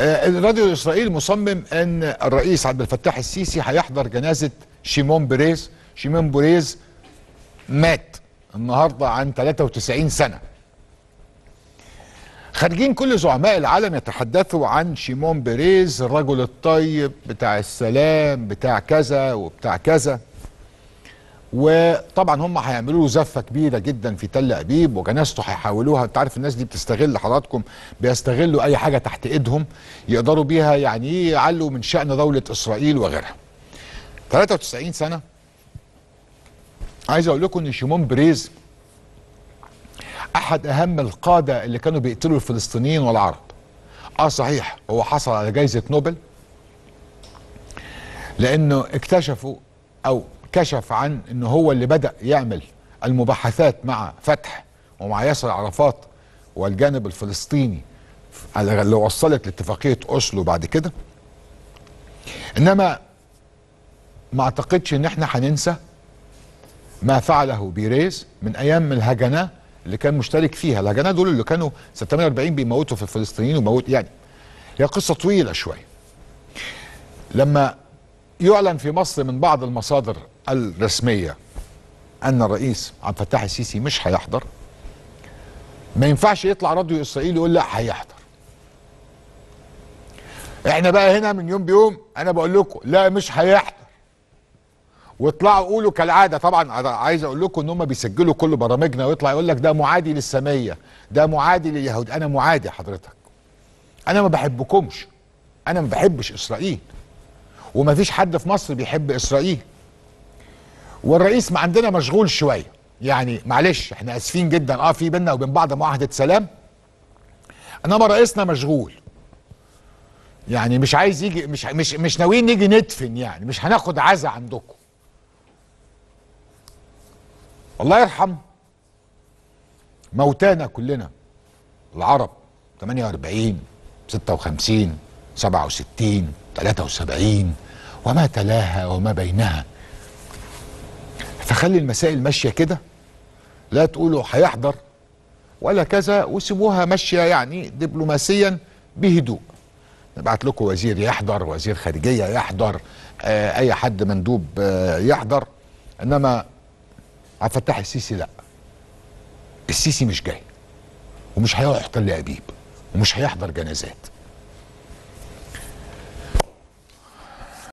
آه، راديو اسرائيل مصمم ان الرئيس عبد الفتاح السيسي هيحضر جنازه شيمون بيريز شيمون بيريز مات النهارده عن 93 سنه خارجين كل زعماء العالم يتحدثوا عن شيمون بيريز الرجل الطيب بتاع السلام بتاع كذا وبتاع كذا وطبعا هم هيعملوا له زفه كبيره جدا في تل ابيب وجنازته هيحاولوها انت عارف الناس دي بتستغل حضراتكم بيستغلوا اي حاجه تحت ايدهم يقدروا بيها يعني إيه، يعلوا من شان دوله اسرائيل وغيرها. 93 سنه عايز اقول لكم ان شيمون بريز احد اهم القاده اللي كانوا بيقتلوا الفلسطينيين والعرب. اه صحيح هو حصل على جائزه نوبل لانه اكتشفوا او كشف عن ان هو اللي بدا يعمل المباحثات مع فتح ومع ياسر عرفات والجانب الفلسطيني اللي وصلت لاتفاقيه اوسلو بعد كده انما ما اعتقدش ان احنا هننسى ما فعله بيريز من ايام الهجنه اللي كان مشترك فيها الهجنه دول اللي كانوا سنه 48 بيموتوا في الفلسطينيين وموت يعني هي قصه طويله شويه لما يعلن في مصر من بعض المصادر الرسميه ان الرئيس عبد الفتاح السيسي مش هيحضر ما ينفعش يطلع راديو اسرائيلي يقول لا هيحضر احنا بقى هنا من يوم بيوم انا بقول لكم لا مش هيحضر واطلعوا قولوا كالعاده طبعا عايز اقول لكم ان هم بيسجلوا كل برامجنا ويطلع يقول لك ده معادي للساميه ده معادي لليهود انا معادي حضرتك انا ما بحبكمش انا ما بحبش اسرائيل ومفيش حد في مصر بيحب اسرائيل والرئيس ما عندنا مشغول شويه يعني معلش احنا اسفين جدا اه في بيننا وبين بعض معاهده سلام انما رئيسنا مشغول يعني مش عايز يجي مش مش مش ناويين نيجي ندفن يعني مش هناخد عزا عندكم الله يرحم موتانا كلنا العرب 48 56 67 73 وما تلاها وما بينها خلي المسائل ماشيه كده لا تقولوا هيحضر ولا كذا وسيبوها ماشيه يعني دبلوماسيا بهدوء نبعت لكم وزير يحضر وزير خارجيه يحضر آه اي حد مندوب آه يحضر انما عبد الفتاح السيسي لا السيسي مش جاي ومش هيروح يحتل ابيب ومش هيحضر جنازات